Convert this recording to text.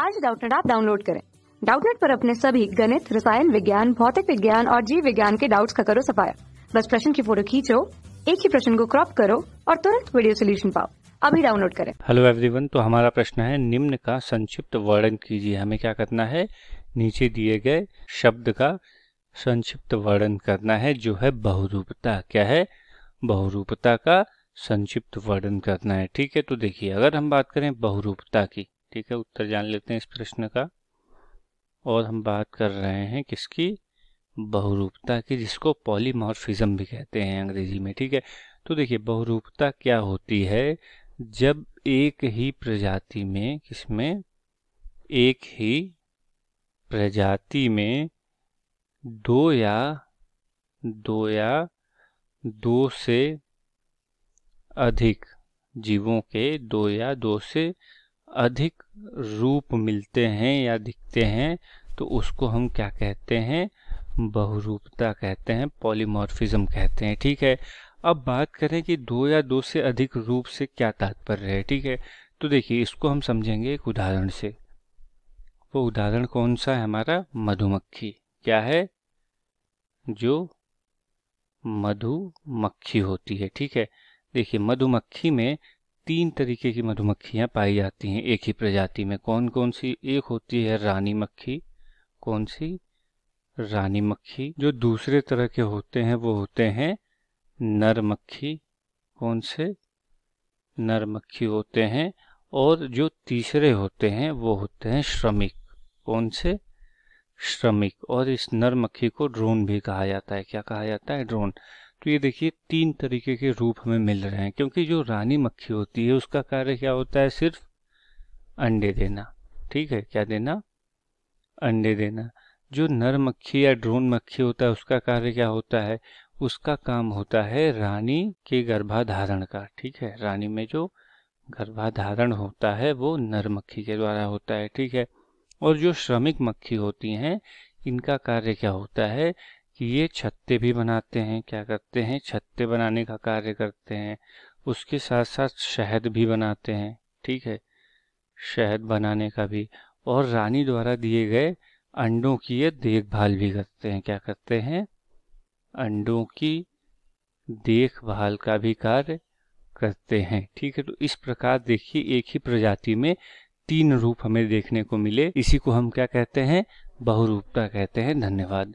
आज डाउटनेट आप डाउनलोड करें डाउटनेट पर अपने सभी गणित रसायन विज्ञान भौतिक विज्ञान और जीव विज्ञान के डाउट्स का करो सफाया बस प्रश्न की फोटो खींचो एक ही प्रश्न को क्रॉप करो और तुरंत वीडियो सोल्यूशन पाओ अभी डाउनलोड करें हेलो एवरीवन तो हमारा प्रश्न है निम्न का संक्षिप्त वर्णन कीजिए हमें क्या करना है नीचे दिए गए शब्द का संक्षिप्त वर्णन करना है जो है बहुरूपता क्या है बहुरूपता का संक्षिप्त वर्णन करना है ठीक है तो देखिए अगर हम बात करें बहुरूपता की ठीक है उत्तर जान लेते हैं इस प्रश्न का और हम बात कर रहे हैं किसकी बहुरूपता की जिसको पॉलीमॉर्फिज्म भी कहते हैं अंग्रेजी में ठीक है तो देखिए बहुरूपता क्या होती है जब एक ही प्रजाति में किसमें एक ही प्रजाति में दो या दो या दो से अधिक जीवों के दो या दो से अधिक रूप मिलते हैं या दिखते हैं तो उसको हम क्या कहते हैं बहुरूपता कहते हैं पॉलीमॉर्फिज्म कहते हैं ठीक है अब बात करें कि दो या दो से अधिक रूप से क्या तात्पर्य है ठीक है तो देखिए इसको हम समझेंगे एक उदाहरण से वो उदाहरण कौन सा है हमारा मधुमक्खी क्या है जो मधुमक्खी होती है ठीक है देखिए मधुमक्खी में तीन तरीके की मधुमक्खियां पाई जाती हैं एक ही प्रजाति में कौन कौन सी एक होती है रानी मक्खी कौन सी रानी मक्खी जो दूसरे तरह के होते हैं वो होते हैं नर मक्खी कौन से नर मक्खी होते हैं और जो तीसरे होते हैं वो होते हैं श्रमिक कौन से श्रमिक और इस नर मक्खी को ड्रोन भी कहा जाता है क्या कहा जाता है ड्रोन तो ये देखिए तीन तरीके के रूप हमें मिल रहे हैं क्योंकि जो रानी मक्खी होती है उसका कार्य क्या होता है सिर्फ अंडे देना ठीक है क्या देना अंडे देना जो नर मक्खी या ड्रोन मक्खी होता है उसका कार्य क्या होता है उसका काम होता है रानी के गर्भाधारण का ठीक है रानी में जो गर्भाधारण होता है वो नर मक्खी के द्वारा होता है ठीक है और जो श्रमिक मक्खी होती हैं इनका कार्य क्या होता है कि ये छत्ते भी बनाते हैं क्या करते हैं छत्ते बनाने का कार्य करते हैं उसके साथ साथ शहद भी बनाते हैं ठीक है शहद बनाने का भी और रानी द्वारा दिए गए अंडों की ये देखभाल भी करते हैं क्या करते हैं अंडों की देखभाल का भी कार्य करते हैं ठीक है तो इस प्रकार देखिए एक ही प्रजाति में तीन रूप हमें देखने को मिले इसी को हम क्या कहते हैं बहुरूपता कहते हैं धन्यवाद